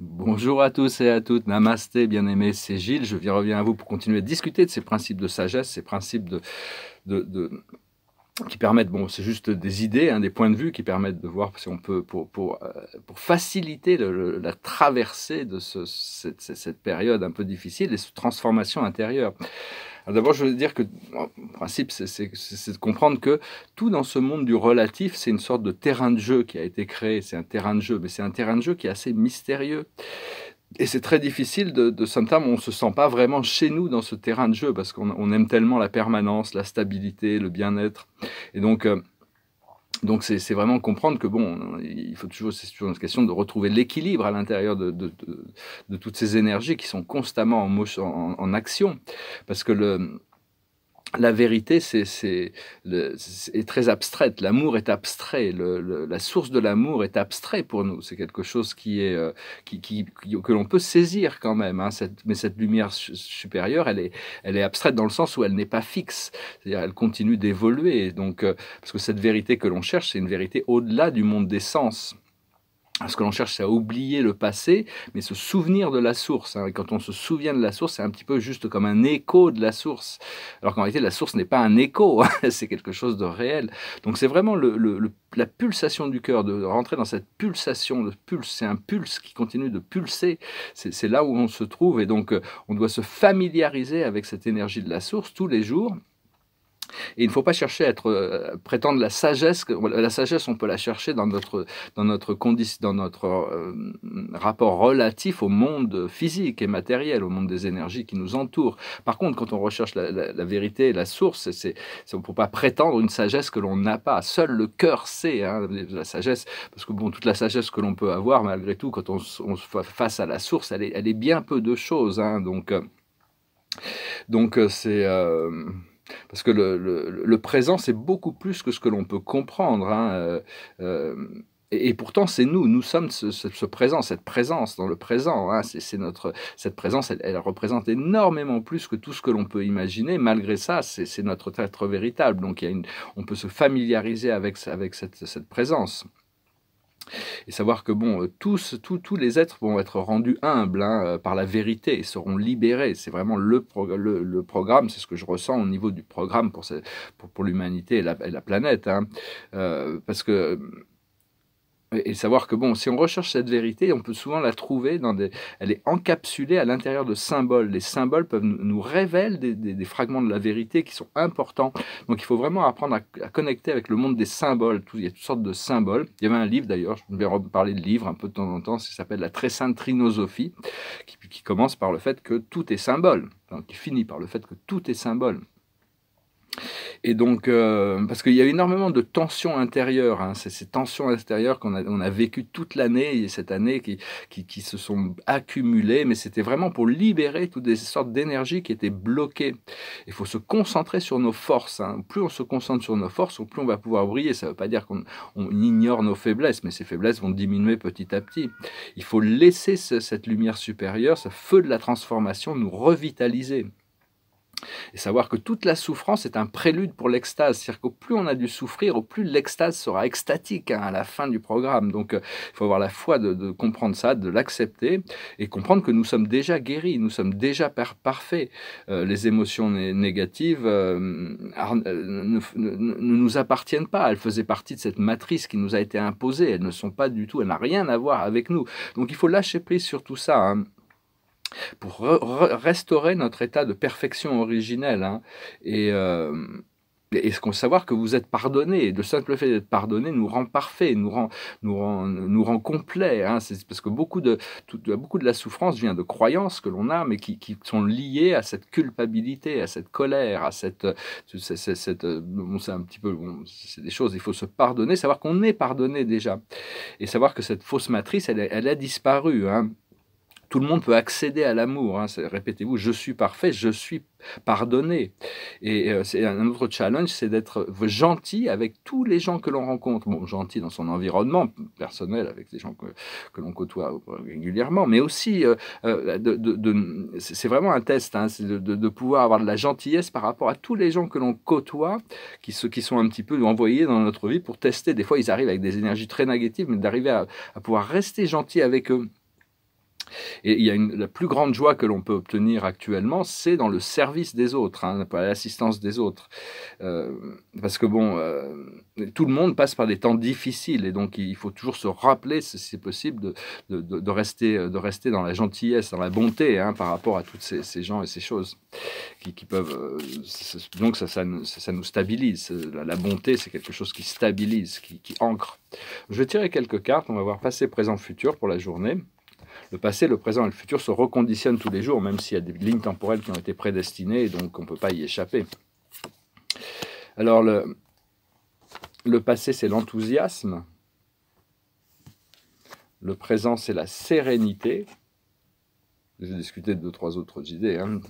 Bonjour à tous et à toutes, namasté bien aimé, c'est Gilles, je reviens à vous pour continuer à discuter de ces principes de sagesse, ces principes de, qui permettent, bon, c'est juste des idées, hein, des points de vue qui permettent de voir si on peut, pour, pour, euh, faciliter la traversée de cette, période un peu difficile et transformations transformation intérieure. D'abord, je veux dire que, en principe, c'est de comprendre que tout dans ce monde du relatif, c'est une sorte de terrain de jeu qui a été créé. C'est un terrain de jeu, mais c'est un terrain de jeu qui est assez mystérieux. Et c'est très difficile de, de sometimes, on ne se sent pas vraiment chez nous dans ce terrain de jeu parce qu'on aime tellement la permanence, la stabilité, le bien-être. Et donc, euh, donc c'est vraiment comprendre que bon, il faut toujours, c'est toujours une question de retrouver l'équilibre à l'intérieur de, de, toutes ces énergies qui sont constamment en, en action, parce que le, la vérité c'est, très abstraite. L'amour est abstrait. la source de l'amour est abstrait pour nous. C'est quelque chose qui est euh, que l'on peut saisir quand même. Hein, mais cette lumière supérieure, elle est, abstraite dans le sens où elle n'est pas fixe. elle continue d'évoluer. Donc, euh, parce que cette vérité que l'on cherche, c'est une vérité au-delà du monde des sens ce que l'on cherche, c'est à oublier le passé, mais se souvenir de la source. Hein. Quand on se souvient de la source, c'est un petit peu juste comme un écho de la source. Alors qu'en réalité, la source n'est pas un écho, hein, c'est quelque chose de réel. Donc c'est vraiment la pulsation du cœur, de rentrer dans cette pulsation, le pulse, c'est un pulse qui continue de pulser. C'est là où on se trouve, et donc euh, on doit se familiariser avec cette énergie de la source tous les jours et il ne faut pas chercher à être, euh, prétendre la sagesse. La sagesse, on peut la chercher dans notre, dans notre, condition, dans notre euh, rapport relatif au monde physique et matériel, au monde des énergies qui nous entourent. Par contre, quand on recherche la, vérité la source, c'est, on ne peut pas prétendre une sagesse que l'on n'a pas. Seul le cœur sait hein, la sagesse, parce que bon, toute la sagesse que l'on peut avoir, malgré tout, quand on, on se face à la source, elle est, elle est bien peu de choses. Hein. donc, euh, donc c'est parce que le, le, présent, c'est beaucoup plus que ce que l'on peut comprendre. Hein, euh, euh, et, pourtant, c'est nous, nous sommes ce, présent, cette présence dans le présent. Hein, notre, cette présence, elle, représente énormément plus que tout ce que l'on peut imaginer. Malgré ça, c'est, notre être véritable. Donc, on peut se familiariser avec, avec cette, cette présence. Et savoir que bon, euh, tous, tous, tous les êtres vont être rendus humbles hein, euh, par la vérité et seront libérés. C'est vraiment le, le, programme, c'est ce que je ressens au niveau du programme pour, pour, l'humanité et, la planète. Hein. Euh, parce que et savoir que bon, si on recherche cette vérité, on peut souvent la trouver dans des, elle est encapsulée à l'intérieur de symboles. Les symboles peuvent nous révèlent des, fragments de la vérité qui sont importants. Donc il faut vraiment apprendre à, connecter avec le monde des symboles. il y a toutes sortes de symboles. Il y avait un livre d'ailleurs, je vais parler de livre un peu de temps en temps, qui s'appelle La Très Sainte Trinosophie, qui, commence par le fait que tout est symbole, qui finit par le fait que tout est symbole. Et donc, euh, parce qu'il y a énormément de tensions intérieures, hein, c'est ces tensions intérieures qu'on a, on vécues toute l'année et cette année qui, se sont accumulées, mais c'était vraiment pour libérer toutes des sortes d'énergie qui étaient bloquées. Il faut se concentrer sur nos forces. Hein. Plus on se concentre sur nos forces, plus on va pouvoir briller. Ça ne veut pas dire qu'on ignore nos faiblesses, mais ces faiblesses vont diminuer petit à petit. Il faut laisser cette lumière supérieure, ce feu de la transformation nous revitaliser. Et savoir que toute la souffrance est un prélude pour l'extase. C'est-à-dire qu'au plus on a dû souffrir, au plus l'extase sera extatique hein, à la fin du programme. Donc euh, il faut avoir la foi de, comprendre ça, de l'accepter et comprendre que nous sommes déjà guéris, nous sommes déjà parfaits. Euh, les émotions négatives euh, ne, nous appartiennent pas. Elles faisaient partie de cette matrice qui nous a été imposée. Elles ne sont pas du tout, elles n'ont rien à voir avec nous. Donc il faut lâcher prise sur tout ça. Hein pour restaurer notre état de perfection originelle. Hein. et, est euh, ce qu'on savoir que vous êtes pardonné, le simple fait d'être pardonné nous rend parfait, nous rend, nous nous rend complet. Hein. c'est parce que beaucoup de, beaucoup de la souffrance vient de croyances que l'on a, mais qui, sont liées à cette culpabilité, à cette colère, à cette, c'est, cette un petit peu, c'est des choses. Il faut se pardonner, savoir qu'on est pardonné déjà, et savoir que cette fausse matrice, elle, a disparu. Hein. Tout le monde peut accéder à l'amour. Hein, répétez-vous, je suis parfait, je suis pardonné. Et euh, c'est un autre challenge, c'est d'être gentil avec tous les gens que l'on rencontre. Bon, gentil dans son environnement personnel, avec les gens que, l'on côtoie régulièrement, mais aussi, euh, euh, c'est vraiment un test, hein, de, pouvoir avoir de la gentillesse par rapport à tous les gens que l'on côtoie, qui, qui sont un petit peu envoyés dans notre vie pour tester. Des fois, ils arrivent avec des énergies très négatives, mais d'arriver à pouvoir rester gentil avec eux et il y a une, la plus grande joie que l'on peut obtenir actuellement, c'est dans le service des autres, hein, l'assistance des autres. Euh, parce que bon, euh, tout le monde passe par des temps difficiles et donc il faut toujours se rappeler, si c'est possible, de, de, rester, de rester dans la gentillesse, dans la bonté hein, par rapport à toutes ces, gens et ces choses qui, peuvent. Euh, donc ça, ça, nous stabilise. La, bonté, c'est quelque chose qui stabilise, qui, qui ancre. Je vais tirer quelques cartes, on va voir passé, présent, futur pour la journée le passé, le présent et le futur se reconditionnent tous les jours, même s'il y a des lignes temporelles qui ont été prédestinées, donc on ne peut pas y échapper. Alors le, le passé, c'est l'enthousiasme. Le présent, c'est la sérénité. J'ai discuté de deux, trois autres idées. Hein,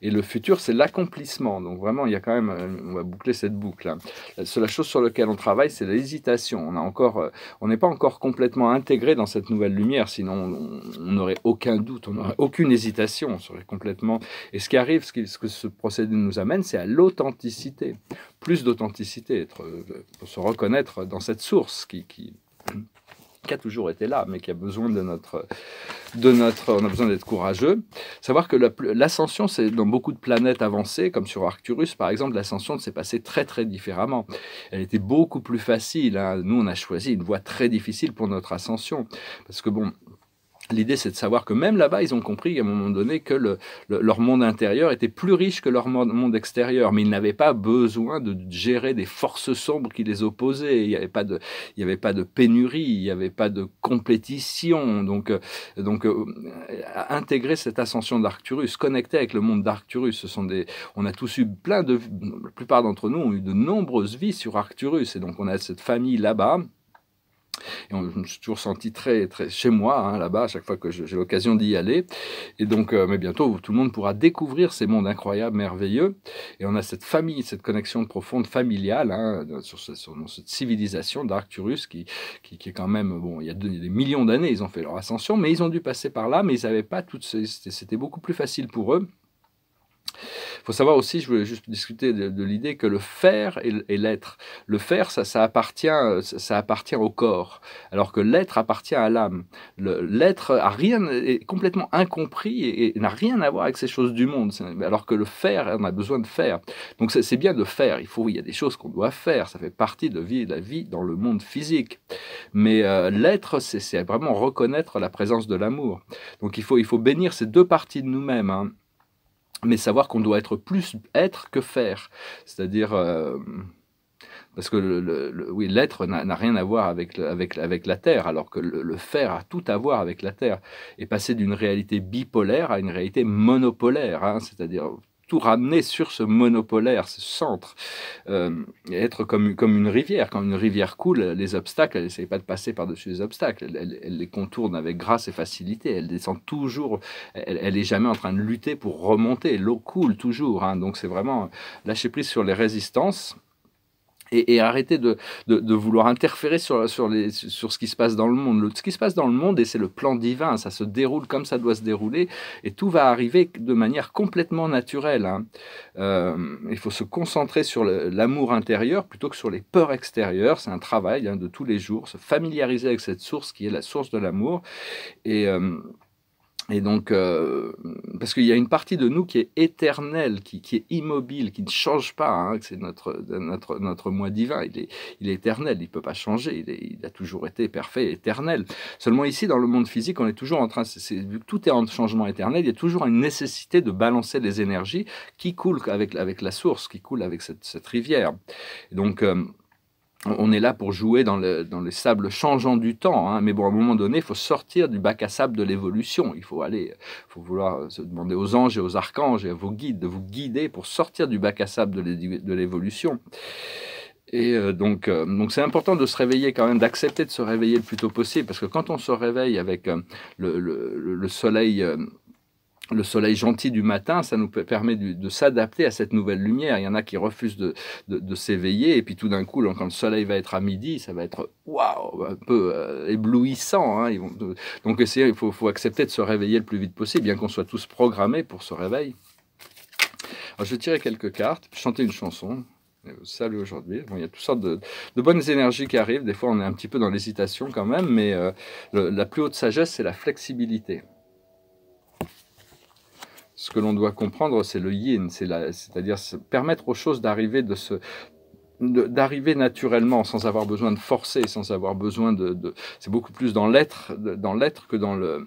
et le futur, c'est l'accomplissement. Donc vraiment, il y a quand même, euh, on va boucler cette boucle. Hein. La La chose sur laquelle on travaille, c'est l'hésitation. On a encore, euh, on n'est pas encore complètement intégré dans cette nouvelle lumière. Sinon, on n'aurait aucun doute, on n'aurait aucune hésitation. On serait complètement. Et ce qui arrive, ce, que ce procédé nous amène, c'est à l'authenticité. Plus d'authenticité, être, pour euh, se reconnaître dans cette source qui, qui qui a toujours été là, mais qui a besoin de notre, de notre, on a besoin d'être courageux. Savoir que l'ascension, c'est dans beaucoup de planètes avancées, comme sur Arcturus par exemple, l'ascension s'est passée très très différemment. Elle était beaucoup plus facile. Hein. Nous, on a choisi une voie très difficile pour notre ascension, parce que bon, L'idée, c'est de savoir que même là-bas, ils ont compris à un moment donné que leur monde intérieur était plus riche que leur monde extérieur, mais ils n'avaient pas besoin de gérer des forces sombres qui les opposaient. Il n'y avait pas de, avait pas de pénurie, il n'y avait pas de compétition. Donc, euh, donc euh, intégrer cette ascension d'Arcturus, connecter avec le monde d'Arcturus, ce sont des, on a tous eu plein de, la plupart d'entre nous ont eu de nombreuses vies sur Arcturus, et donc on a cette famille là-bas et on, je me suis toujours senti très, très chez moi, hein, là-bas, à chaque fois que j'ai l'occasion d'y aller. Et donc, euh, mais bientôt, tout le monde pourra découvrir ces mondes incroyables, merveilleux. Et on a cette famille, cette connexion profonde familiale hein, sur, cette civilisation d'Arcturus qui, est quand même, bon, il y a des millions d'années, ils ont fait leur ascension, mais ils ont dû passer par là, mais ils n'avaient pas toutes C'était beaucoup plus facile pour eux il faut savoir aussi, je voulais juste discuter de, l'idée que le faire et, l'être, le faire, ça, ça appartient, ça, appartient au corps, alors que l'être appartient à l'âme. L'être a rien, est complètement incompris et, n'a rien à voir avec ces choses du monde, alors que le faire, on a besoin de faire. Donc c'est bien de faire. Il faut, il y a des choses qu'on doit faire. Ça fait partie de vie, la vie dans le monde physique. Mais euh, l'être, c'est vraiment reconnaître la présence de l'amour. Donc il faut, il faut bénir ces deux parties de nous-mêmes. Hein mais savoir qu'on doit être plus être que faire. C'est-à-dire, euh, parce que oui, l'être n'a rien à voir avec, avec, la Terre, alors que le, faire a tout à voir avec la Terre. Et passer d'une réalité bipolaire à une réalité monopolaire, hein, c'est-à-dire tout ramener sur ce monopolaire, ce centre, euh, être comme, comme une rivière. Quand une rivière coule, les obstacles, elle n'essaye pas de passer par-dessus les obstacles, elle, les contourne avec grâce et facilité, elle descend toujours, elle est jamais en train de lutter pour remonter, l'eau coule toujours. Hein. Donc c'est vraiment lâcher prise sur les résistances et, arrêter de, de, vouloir interférer sur, sur, les, sur ce qui se passe dans le monde. ce qui se passe dans le monde, et c'est le plan divin, ça se déroule comme ça doit se dérouler, et tout va arriver de manière complètement naturelle. Hein. Euh, il faut se concentrer sur l'amour intérieur plutôt que sur les peurs extérieures. C'est un travail hein, de tous les jours, se familiariser avec cette source qui est la source de l'amour. Et. Euh, et donc, euh, parce qu'il y a une partie de nous qui est éternelle, qui, est immobile, qui ne change pas, hein, c'est notre, notre, notre moi divin, il est, il est éternel, il ne peut pas changer, il, a toujours été parfait, éternel. Seulement ici, dans le monde physique, on est toujours en train, c'est, vu que tout est en changement éternel, il y a toujours une nécessité de balancer les énergies qui coulent avec, avec la source, qui coulent avec cette, cette rivière. donc, euh, on est là pour jouer dans, le, dans les sables changeants du temps, hein. mais bon, à un moment donné, il faut sortir du bac à sable de l'évolution. Il faut aller, il faut vouloir se demander aux anges et aux archanges et à vos guides de vous guider pour sortir du bac à sable de l'évolution. Et euh, donc, euh, donc c'est important de se réveiller quand même, d'accepter de se réveiller le plus tôt possible, parce que quand on se réveille avec euh, le, le, soleil le soleil gentil du matin, ça nous permet de, s'adapter à cette nouvelle lumière. Il y en a qui refusent de, s'éveiller, et puis tout d'un coup, quand le soleil va être à midi, ça va être waouh, un peu euh, éblouissant. Hein. donc il faut, accepter de se réveiller le plus vite possible, bien qu'on soit tous programmés pour ce réveil. je vais tirer quelques cartes, chanter une chanson. Euh, salut aujourd'hui. il y a toutes sortes de, bonnes énergies qui arrivent. Des fois, on est un petit peu dans l'hésitation quand même, mais euh, la plus haute sagesse, c'est la flexibilité ce que l'on doit comprendre, c'est le yin, c'est-à-dire permettre aux choses d'arriver de d'arriver naturellement sans avoir besoin de forcer sans avoir besoin de, de c'est beaucoup plus dans l'être dans l'être que dans le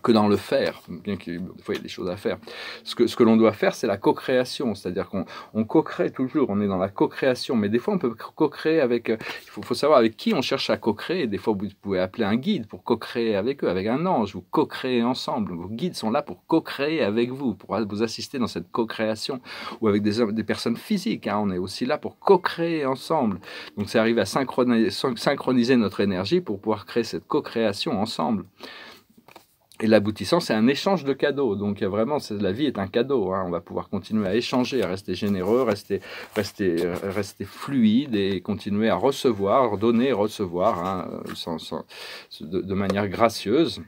que dans le faire, bien qu'il y ait des choses à faire. Ce que, ce que l'on doit faire, c'est la co-création, c'est-à-dire qu'on on co-crée toujours, on est dans la co-création, mais des fois on peut co-créer avec, euh, il faut, savoir avec qui on cherche à co-créer, des fois vous pouvez appeler un guide pour co-créer avec eux, avec un ange, vous co créer ensemble, vos guides sont là pour co-créer avec vous, pour vous assister dans cette co-création, ou avec des, des personnes physiques, hein. on est aussi là pour co-créer ensemble, donc c'est arriver à synchroniser, synchroniser notre énergie pour pouvoir créer cette co-création ensemble et l'aboutissant, c'est un échange de cadeaux. Donc vraiment, la vie est un cadeau. Hein. On va pouvoir continuer à échanger, à rester généreux, rester, rester, euh, rester fluide et continuer à recevoir, donner, recevoir, hein, sans, de, manière gracieuse.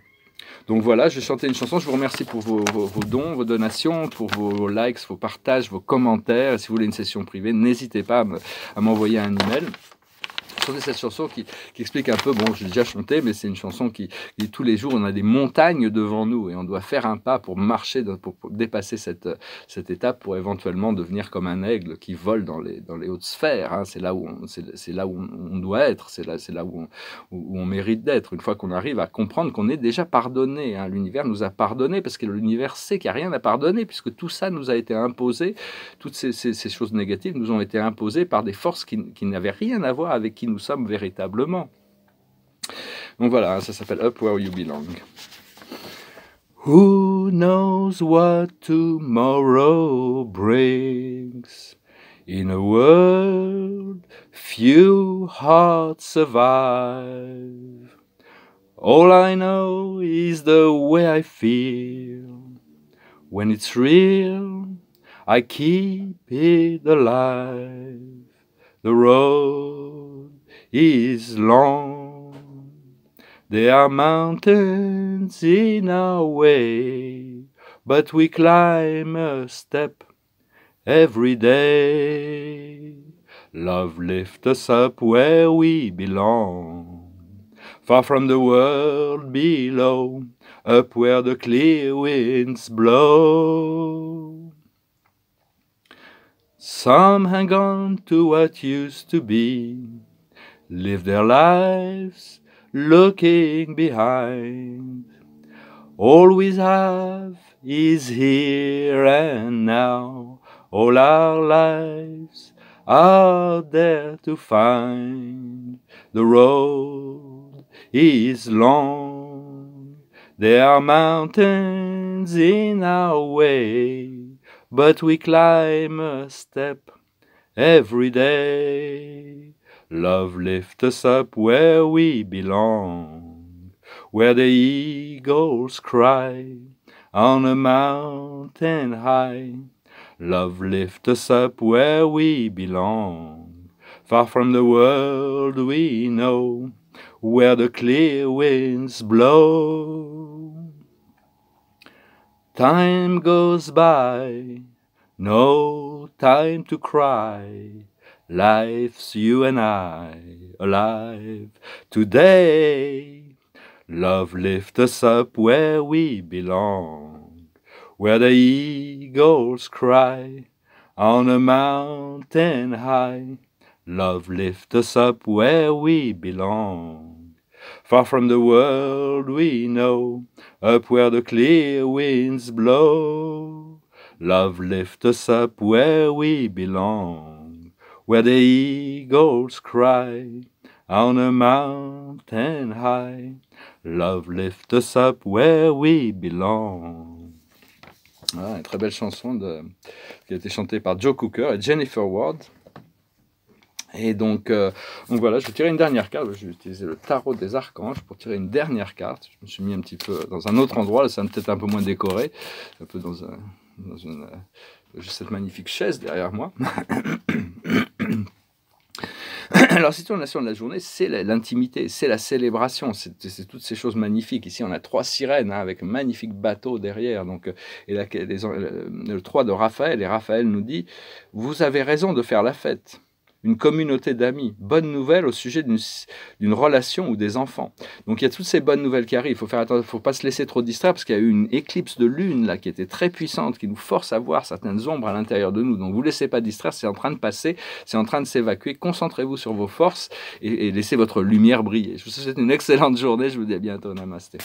Donc voilà, je vais chanter une chanson. Je vous remercie pour vos, dons, vos donations, pour vos, vos, likes, vos partages, vos commentaires. Si vous voulez une session privée, n'hésitez pas à m'envoyer un email c'est cette chanson qui, qui, explique un peu, bon, j'ai déjà chanté, mais c'est une chanson qui, dit tous les jours, on a des montagnes devant nous et on doit faire un pas pour marcher, pour, dépasser cette, cette étape pour éventuellement devenir comme un aigle qui vole dans les, dans les hautes sphères. Hein. C'est là où on, c'est, là où on, doit être, c'est là, c'est là où on, où, on mérite d'être. Une fois qu'on arrive à comprendre qu'on est déjà pardonné, hein, l'univers nous a pardonné parce que l'univers sait qu'il n'y a rien à pardonner puisque tout ça nous a été imposé, toutes ces, choses négatives nous ont été imposées par des forces qui, qui n'avaient rien à voir avec qui nous nous sommes véritablement. Donc voilà, hein, ça s'appelle Up Where You Belong. Who knows what tomorrow brings? In a world few hearts survive. All I know is the way I feel. When it's real, I keep it alive. The road is long. There are mountains in our way, but we climb a step every day. Love lifts us up where we belong, far from the world below, up where the clear winds blow. Some hang on to what used to be live their lives looking behind. All we have is here and now, all our lives are there to find. The road is long, there are mountains in our way, but we climb a step every day. Love lift us up where we belong, where the eagles cry on a mountain high. Love lift us up where we belong, far from the world we know, where the clear winds blow. Time goes by, no time to cry Life's you and I alive today. Love lift us up where we belong, where the eagles cry on a mountain high. Love lift us up where we belong, far from the world we know, up where the clear winds blow. Love lift us up where we belong. where the eagles cry on a mountain high. Love lift us up where we belong. Voilà, ah, une très belle chanson de, qui a été chantée par Joe Cooker et Jennifer Ward. Et euh, donc, voilà, je vais tirer une dernière carte. Je vais utiliser le tarot des archanges pour tirer une dernière carte. Je me suis mis un petit peu dans un autre endroit. Là, c'est peut-être un peu moins décoré. Un peu dans, un, euh, cette magnifique chaise derrière moi. Alors, une nation de la journée, c'est l'intimité, c'est la célébration, c'est toutes ces choses magnifiques. Ici, on a trois sirènes hein, avec un magnifique bateau derrière. Donc, euh, et la, euh, le 3 de Raphaël, et Raphaël nous dit Vous avez raison de faire la fête une communauté d'amis, Bonne nouvelle au sujet d'une relation ou des enfants. Donc il y a toutes ces bonnes nouvelles qui arrivent. Il faut faire attention, faut pas se laisser trop distraire parce qu'il y a eu une éclipse de lune là qui était très puissante, qui nous force à voir certaines ombres à l'intérieur de nous. Donc vous laissez pas distraire, c'est en train de passer, c'est en train de s'évacuer. Concentrez-vous sur vos forces et, et laissez votre lumière briller. Je vous souhaite une excellente journée. Je vous dis à bientôt. Namasté.